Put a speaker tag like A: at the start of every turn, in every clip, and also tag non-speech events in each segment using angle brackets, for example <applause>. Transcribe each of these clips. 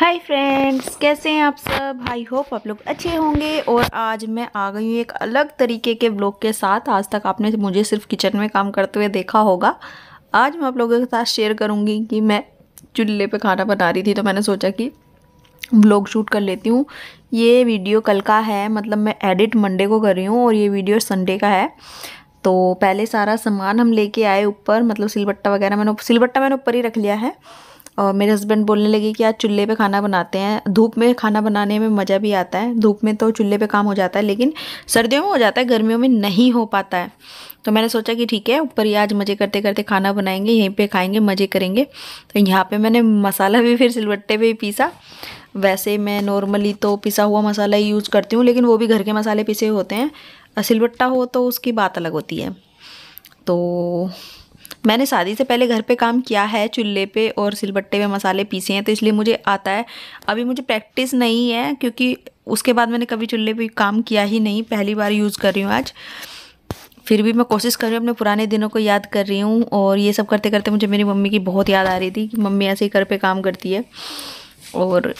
A: hi friends कैसे हैं आप सब आई होप आप लोग अच्छे होंगे और आज मैं आ गई हूँ एक अलग तरीके के ब्लॉग के साथ आज तक आपने मुझे सिर्फ किचन में काम करते हुए देखा होगा आज मैं आप लोगों के साथ शेयर करूँगी कि मैं चूल्हे पे खाना बना रही थी तो मैंने सोचा कि ब्लॉग शूट कर लेती हूँ ये वीडियो कल का है मतलब मैं एडिट मंडे को कर रही हूँ और ये वीडियो संडे का है तो पहले सारा सामान हम लेके आए ऊपर मतलब सिलबट्टा वगैरह मैंने सिलबट्टा मैंने ऊपर ही रख लिया है और मेरे हस्बैंड बोलने लगे कि आज चूल्हे पे खाना बनाते हैं धूप में खाना बनाने में मज़ा भी आता है धूप में तो चूल्हे पे काम हो जाता है लेकिन सर्दियों में हो जाता है गर्मियों में नहीं हो पाता है तो मैंने सोचा कि ठीक है ऊपर ही आज मज़े करते करते खाना बनाएंगे यहीं पे खाएंगे मज़े करेंगे तो यहाँ पे मैंने मसाला भी फिर सिलवट्टे पर पीसा वैसे मैं नॉर्मली तो पिसा हुआ मसाला ही यूज़ करती हूँ लेकिन वो भी घर के मसाले पिसे होते हैं सिलवट्टा हो तो उसकी बात अलग होती है तो मैंने शादी से पहले घर पे काम किया है चूल्हे पे और सिलबट्टे में मसाले पीसे हैं तो इसलिए मुझे आता है अभी मुझे प्रैक्टिस नहीं है क्योंकि उसके बाद मैंने कभी चूल्हे पे काम किया ही नहीं पहली बार यूज़ कर रही हूँ आज फिर भी मैं कोशिश कर रही हूँ अपने पुराने दिनों को याद कर रही हूँ और ये सब करते करते मुझे मेरी मम्मी की बहुत याद आ रही थी कि मम्मी ऐसे ही घर पर काम करती है और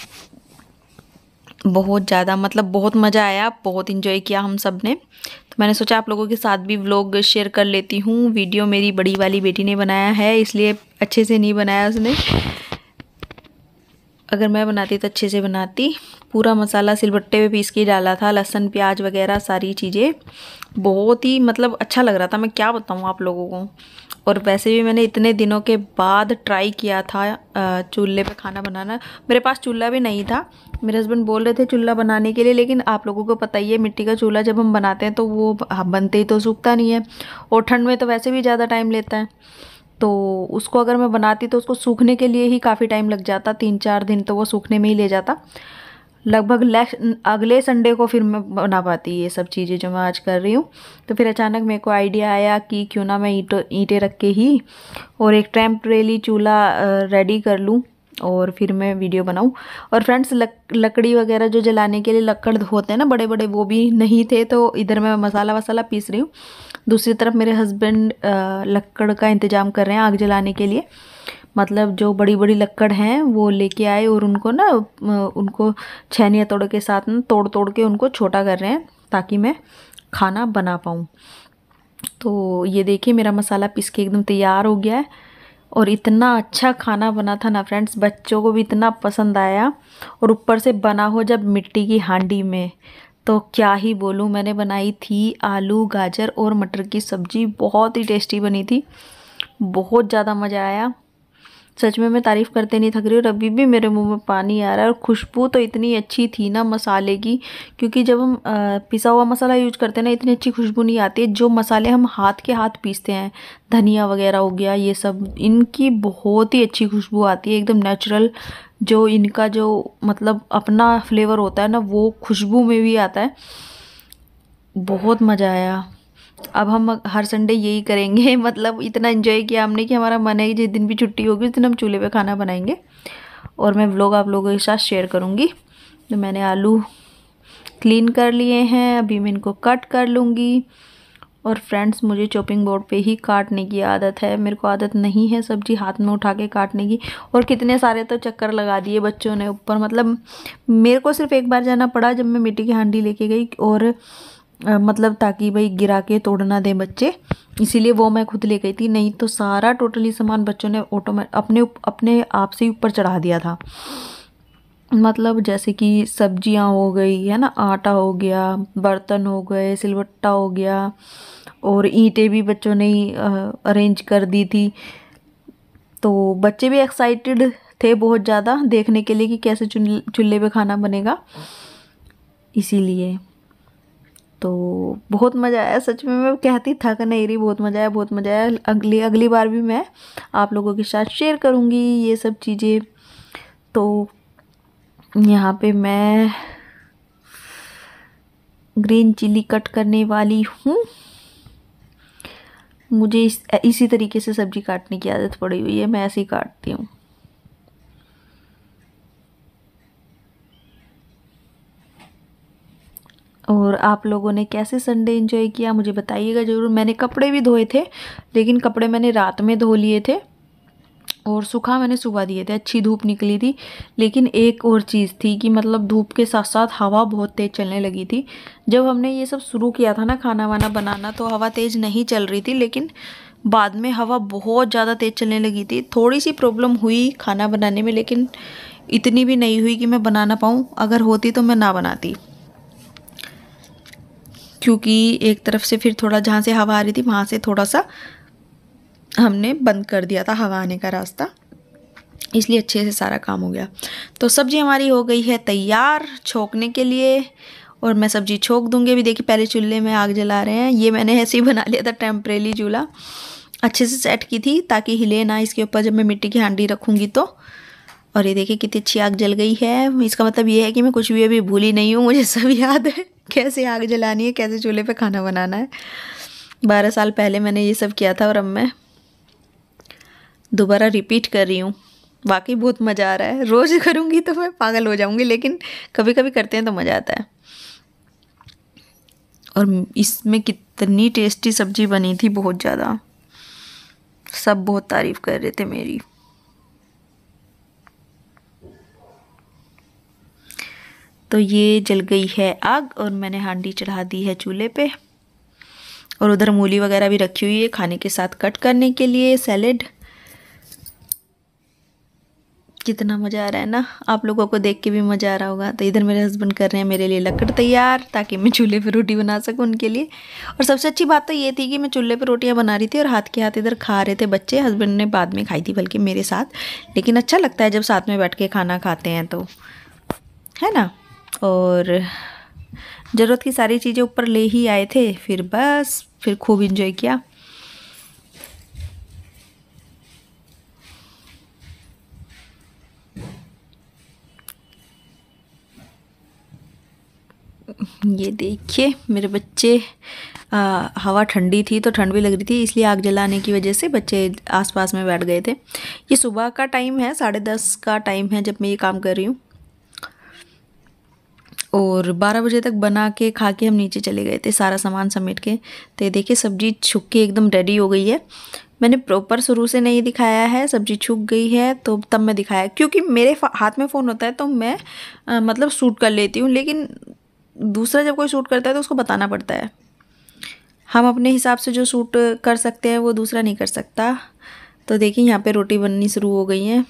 A: बहुत ज़्यादा मतलब बहुत मज़ा आया बहुत इन्जॉय किया हम सब ने तो मैंने सोचा आप लोगों के साथ भी व्लॉग शेयर कर लेती हूँ वीडियो मेरी बड़ी वाली बेटी ने बनाया है इसलिए अच्छे से नहीं बनाया उसने अगर मैं बनाती तो अच्छे से बनाती पूरा मसाला सिलबट्टे पे पीस के डाला था लहसन प्याज वगैरह सारी चीज़ें बहुत ही मतलब अच्छा लग रहा था मैं क्या बताऊँ आप लोगों को और वैसे भी मैंने इतने दिनों के बाद ट्राई किया था चूल्हे पे खाना बनाना मेरे पास चूल्हा भी नहीं था मेरे हस्बैंड बोल रहे थे चूल्हा बनाने के लिए लेकिन आप लोगों को पता ही है मिट्टी का चूल्हा जब हम बनाते हैं तो वो हाँ, बनते ही तो सूखता नहीं है और ठंड में तो वैसे भी ज़्यादा टाइम लेता है तो उसको अगर मैं बनाती तो उसको सूखने के लिए ही काफ़ी टाइम लग जाता तीन चार दिन तो वो सूखने में ही ले जाता लगभग अगले संडे को फिर मैं बना पाती ये सब चीज़ें जो मैं आज कर रही हूँ तो फिर अचानक मेरे को आइडिया आया कि क्यों ना मैं ईंटों ईंटें रख के ही और एक ट्रैम्प रेली चूल्हा रेडी कर लूँ और फिर मैं वीडियो बनाऊँ और फ्रेंड्स लक, लकड़ी वगैरह जो जलाने के लिए लकड़ होते हैं ना बड़े बड़े वो भी नहीं थे तो इधर मैं मसाला वसाला पीस रही हूँ दूसरी तरफ मेरे हस्बैंड लकड़ का इंतज़ाम कर रहे हैं आग जलाने के लिए मतलब जो बड़ी बड़ी लकड़ हैं वो लेके आए और उनको ना उनको छैनिया तोड़ के साथ ना तोड़ तोड़ के उनको छोटा कर रहे हैं ताकि मैं खाना बना पाऊँ तो ये देखिए मेरा मसाला पीस के एकदम तैयार हो गया है और इतना अच्छा खाना बना था ना फ्रेंड्स बच्चों को भी इतना पसंद आया और ऊपर से बना हो जब मिट्टी की हांडी में तो क्या ही बोलूँ मैंने बनाई थी आलू गाजर और मटर की सब्ज़ी बहुत ही टेस्टी बनी थी बहुत ज़्यादा मज़ा आया सच में मैं तारीफ़ करते नहीं थक रही और अभी भी मेरे मुंह में पानी आ रहा है और खुशबू तो इतनी अच्छी थी ना मसाले की क्योंकि जब हम पिसा हुआ मसाला यूज करते हैं ना इतनी अच्छी खुशबू नहीं आती है जो मसाले हम हाथ के हाथ पीसते हैं धनिया वगैरह हो गया ये सब इनकी बहुत ही अच्छी खुशबू आती है एकदम नेचुरल जो इनका जो मतलब अपना फ्लेवर होता है ना वो खुशबू में भी आता है बहुत मज़ा आया अब हम हर संडे यही करेंगे <laughs> मतलब इतना इन्जॉय किया हमने कि हमारा मन है जिस दिन भी छुट्टी होगी उस दिन हम चूल्हे पे खाना बनाएंगे और मैं व्लॉग आप लोगों के साथ शेयर करूँगी तो मैंने आलू क्लीन कर लिए हैं अभी मैं इनको कट कर लूँगी और फ्रेंड्स मुझे चॉपिंग बोर्ड पे ही काटने की आदत है मेरे को आदत नहीं है सब्जी हाथ में उठा के काटने की और कितने सारे तो चक्कर लगा दिए बच्चों ने ऊपर मतलब मेरे को सिर्फ एक बार जाना पड़ा जब मैं मिट्टी की हांडी लेके गई और मतलब ताकि भाई गिरा के तोड़ना दें बच्चे इसीलिए वो मैं खुद ले गई थी नहीं तो सारा टोटली सामान बच्चों ने ऑटोमेट अपने अपने आप से ऊपर चढ़ा दिया था मतलब जैसे कि सब्जियां हो गई है ना आटा हो गया बर्तन हो गए सिलवट्टा हो गया और ईंटें भी बच्चों ने अरेंज कर दी थी तो बच्चे भी एक्साइटेड थे बहुत ज़्यादा देखने के लिए कि कैसे चूल्हे पे खाना बनेगा इसीलिए तो बहुत मज़ा आया सच में मैं कहती थक नहीं रही बहुत मज़ा आया बहुत मज़ा आया अगली अगली बार भी मैं आप लोगों के साथ शेयर करूँगी ये सब चीज़ें तो यहाँ पे मैं ग्रीन चिली कट करने वाली हूँ मुझे इस इसी तरीके से सब्ज़ी काटने की आदत पड़ी हुई है मैं ऐसे ही काटती हूँ और आप लोगों ने कैसे संडे इन्जॉय किया मुझे बताइएगा ज़रूर मैंने कपड़े भी धोए थे लेकिन कपड़े मैंने रात में धो लिए थे और सूखा मैंने सुबह दिए थे अच्छी धूप निकली थी लेकिन एक और चीज़ थी कि मतलब धूप के साथ साथ हवा बहुत तेज़ चलने लगी थी जब हमने ये सब शुरू किया था ना खाना वाना बनाना तो हवा तेज़ नहीं चल रही थी लेकिन बाद में हवा बहुत ज़्यादा तेज़ चलने लगी थी थोड़ी सी प्रॉब्लम हुई खाना बनाने में लेकिन इतनी भी नहीं हुई कि मैं बना ना पाऊँ अगर होती तो मैं ना बनाती क्योंकि एक तरफ से फिर थोड़ा जहाँ से हवा आ रही थी वहाँ से थोड़ा सा हमने बंद कर दिया था हवा आने का रास्ता इसलिए अच्छे से सारा काम हो गया तो सब्ज़ी हमारी हो गई है तैयार छोंकने के लिए और मैं सब्ज़ी छोंक दूँगी अभी देखिए पहले चूल्हे में आग जला रहे हैं ये मैंने ऐसे ही बना लिया था टेम्परेली चूल्हा अच्छे से सेट की थी ताकि हिले ना इसके ऊपर जब मैं मिट्टी की हांडी रखूँगी तो और ये देखिए कितनी अच्छी आग जल गई है इसका मतलब ये है कि मैं कुछ भी अभी भूली नहीं हूँ मुझे सब याद है कैसे आग जलानी है कैसे चूल्हे पे खाना बनाना है बारह साल पहले मैंने ये सब किया था और अब मैं दोबारा रिपीट कर रही हूँ वाकई बहुत मज़ा आ रहा है रोज़ करूँगी तो मैं पागल हो जाऊँगी लेकिन कभी कभी करते हैं तो मज़ा आता है और इसमें कितनी टेस्टी सब्ज़ी बनी थी बहुत ज़्यादा सब बहुत तारीफ़ कर रहे थे मेरी तो ये जल गई है आग और मैंने हांडी चढ़ा दी है चूल्हे पे और उधर मूली वगैरह भी रखी हुई है खाने के साथ कट करने के लिए सैलेड कितना मज़ा आ रहा है ना आप लोगों को देख के भी मज़ा आ रहा होगा तो इधर मेरे हस्बैंड कर रहे हैं मेरे लिए लकड़ तैयार ताकि मैं चूल्हे पर रोटी बना सकूं उनके लिए और सबसे अच्छी बात तो ये थी कि मैं चूल्हे पर रोटियां बना रही थी और हाथ के हाथ इधर खा रहे थे बच्चे हस्बैंड ने बाद में खाई थी बल्कि मेरे साथ लेकिन अच्छा लगता है जब साथ में बैठ के खाना खाते हैं तो है ना और ज़रूरत की सारी चीज़ें ऊपर ले ही आए थे फिर बस फिर खूब इन्जॉय किया ये देखिए मेरे बच्चे आ, हवा ठंडी थी तो ठंड भी लग रही थी इसलिए आग जलाने की वजह से बच्चे आसपास में बैठ गए थे ये सुबह का टाइम है साढ़े दस का टाइम है जब मैं ये काम कर रही हूँ और 12 बजे तक बना के खा के हम नीचे चले गए थे सारा सामान समेट के तो देखिए सब्जी छुक के एकदम रेडी हो गई है मैंने प्रॉपर शुरू से नहीं दिखाया है सब्जी छुक गई है तो तब मैं दिखाया क्योंकि मेरे हाथ में फ़ोन होता है तो मैं आ, मतलब सूट कर लेती हूँ लेकिन दूसरा जब कोई सूट करता है तो उसको बताना पड़ता है हम अपने हिसाब से जो सूट कर सकते हैं वो दूसरा नहीं कर सकता तो देखिए यहाँ पे रोटी बननी शुरू हो गई है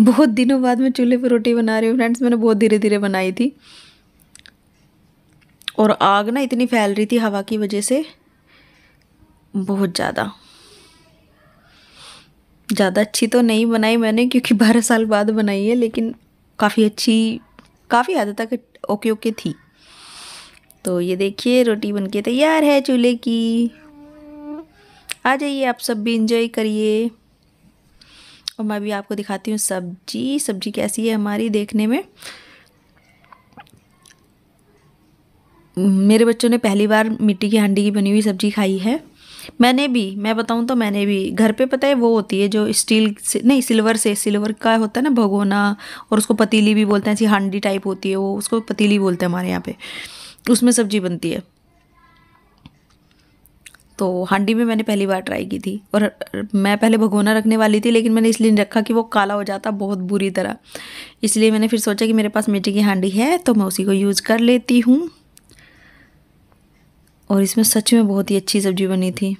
A: बहुत दिनों बाद मैं चूल्हे पर रोटी बना रही हूँ फ्रेंड्स मैंने बहुत धीरे धीरे बनाई थी और आग ना इतनी फैल रही थी हवा की वजह से बहुत ज़्यादा ज़्यादा अच्छी तो नहीं बनाई मैंने क्योंकि बारह साल बाद बनाई है लेकिन काफ़ी अच्छी काफ़ी हद तक ओके ओके थी तो ये देखिए रोटी बनके तैयार है चूल्हे की आ जाइए आप सब भी इंजॉय करिए और मैं भी आपको दिखाती हूँ सब्जी सब्जी कैसी है हमारी देखने में मेरे बच्चों ने पहली बार मिट्टी की हांडी की बनी हुई सब्जी खाई है मैंने भी मैं बताऊं तो मैंने भी घर पे पता है वो होती है जो स्टील से नहीं सिल्वर से सिल्वर का होता है ना भगोना और उसको पतीली भी बोलते हैं ऐसी हांडी टाइप होती है वो उसको पतीली बोलते हैं हमारे यहाँ पे उसमें सब्जी बनती है तो हांडी में मैंने पहली बार ट्राई की थी और मैं पहले भगोना रखने वाली थी लेकिन मैंने इसलिए नहीं रखा कि वो काला हो जाता बहुत बुरी तरह इसलिए मैंने फिर सोचा कि मेरे पास मिट्टी की हांडी है तो मैं उसी को यूज़ कर लेती हूँ और इसमें सच में बहुत ही अच्छी सब्ज़ी बनी थी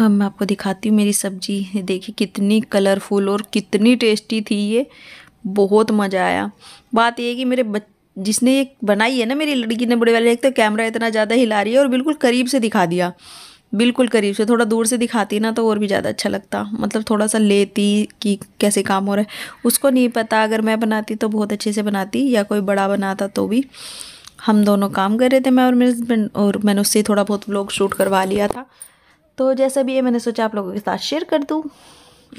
A: अब मैं आपको दिखाती हूँ मेरी सब्जी देखिए कितनी कलरफुल और कितनी टेस्टी थी ये बहुत मज़ा आया बात ये कि मेरे बच जिसने ये बनाई है ना मेरी लड़की ने बड़े वाले एक तो कैमरा इतना ज़्यादा हिला रही है और बिल्कुल करीब से दिखा दिया बिल्कुल करीब से थोड़ा दूर से दिखाती ना तो और भी ज़्यादा अच्छा लगता मतलब थोड़ा सा लेती कि कैसे काम हो रहा है उसको नहीं पता अगर मैं बनाती तो बहुत अच्छे से बनाती या कोई बड़ा बनाता तो भी हम दोनों काम कर रहे थे मैं और मेरे हस्बैंड और मैंने उससे थोड़ा बहुत ब्लॉग शूट करवा लिया था तो जैसा भी है मैंने सोचा आप लोगों के साथ शेयर कर दूँ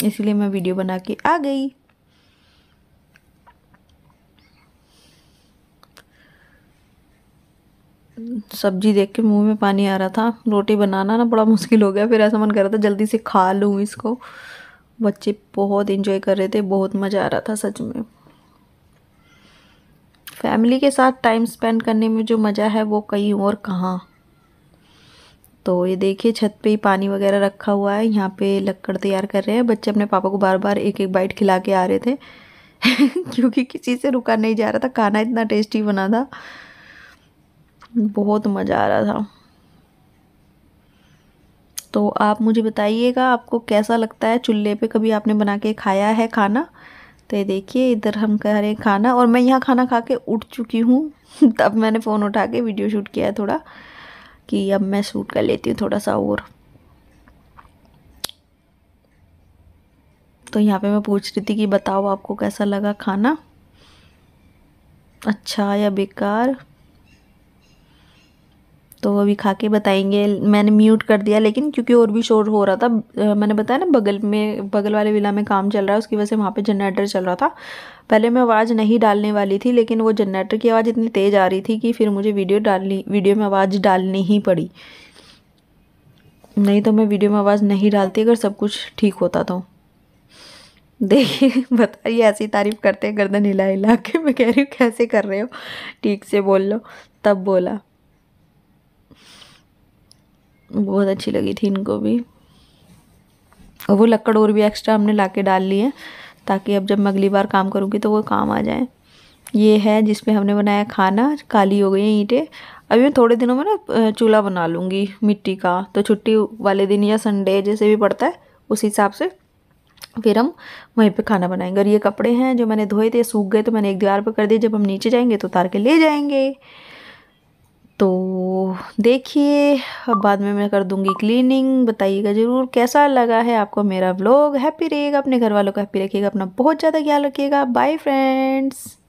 A: इसलिए मैं वीडियो बना के आ गई सब्जी देख के मुंह में पानी आ रहा था रोटी बनाना ना बड़ा मुश्किल हो गया फिर ऐसा मन कर रहा था जल्दी से खा लूँ इसको बच्चे बहुत इन्जॉय कर रहे थे बहुत मज़ा आ रहा था सच में फैमिली के साथ टाइम स्पेंड करने में जो मज़ा है वो कहीं और कहाँ तो ये देखिए छत पे ही पानी वगैरह रखा हुआ है यहाँ पे लक्कड़ तैयार कर रहे हैं बच्चे अपने पापा को बार बार एक एक बाइट खिला के आ रहे थे <laughs> क्योंकि किसी से रुका नहीं जा रहा था खाना इतना टेस्टी बना था बहुत मज़ा आ रहा था तो आप मुझे बताइएगा आपको कैसा लगता है चूल्हे पे कभी आपने बना के खाया है खाना तो ये देखिए इधर हम कह रहे हैं खाना और मैं यहाँ खाना खा के उठ चुकी हूँ <laughs> तब मैंने फ़ोन उठा के वीडियो शूट किया है थोड़ा कि अब मैं सूट कर लेती हूँ थोड़ा सा और तो यहाँ पे मैं पूछ रही थी कि बताओ आपको कैसा लगा खाना अच्छा या बेकार तो वो अभी खा के बताएंगे मैंने म्यूट कर दिया लेकिन क्योंकि और भी शोर हो रहा था आ, मैंने बताया ना बगल में बगल वाले विला में काम चल रहा है उसकी वजह से वहाँ पे जनरेटर चल रहा था पहले मैं आवाज़ नहीं डालने वाली थी लेकिन वो जनरेटर की आवाज़ इतनी तेज़ आ रही थी कि फिर मुझे वीडियो डालनी वीडियो में आवाज़ डालनी ही पड़ी नहीं तो मैं वीडियो में आवाज़ नहीं डालती अगर सब कुछ ठीक होता तो देखिए बताइए ऐसी तारीफ़ करते हैं गर्दन हिला हिला के मैं कह रही हूँ कैसे कर रहे हो ठीक से बोल लो तब बोला बहुत अच्छी लगी थी इनको भी और वो लकड़ और भी एक्स्ट्रा हमने ला के डाल है ताकि अब जब मैं अगली बार काम करूँगी तो वो काम आ जाए ये है जिसमें हमने बनाया खाना काली हो गई है ईंटें अभी मैं थोड़े दिनों में ना चूल्हा बना लूँगी मिट्टी का तो छुट्टी वाले दिन या संडे जैसे भी पड़ता है उस हिसाब से फिर हम वहीं पे खाना बनाएंगे और ये कपड़े हैं जो मैंने धोए थे सूख गए तो मैंने एक दीवार पर कर दिए जब हम नीचे जाएंगे तो उतार के ले जाएंगे तो देखिए अब बाद में मैं कर दूंगी क्लीनिंग बताइएगा ज़रूर कैसा लगा है आपको मेरा व्लॉग हैप्पी रहेगा अपने घर वालों को हैप्पी रखिएगा अपना बहुत ज़्यादा ख्याल रखिएगा बाय फ्रेंड्स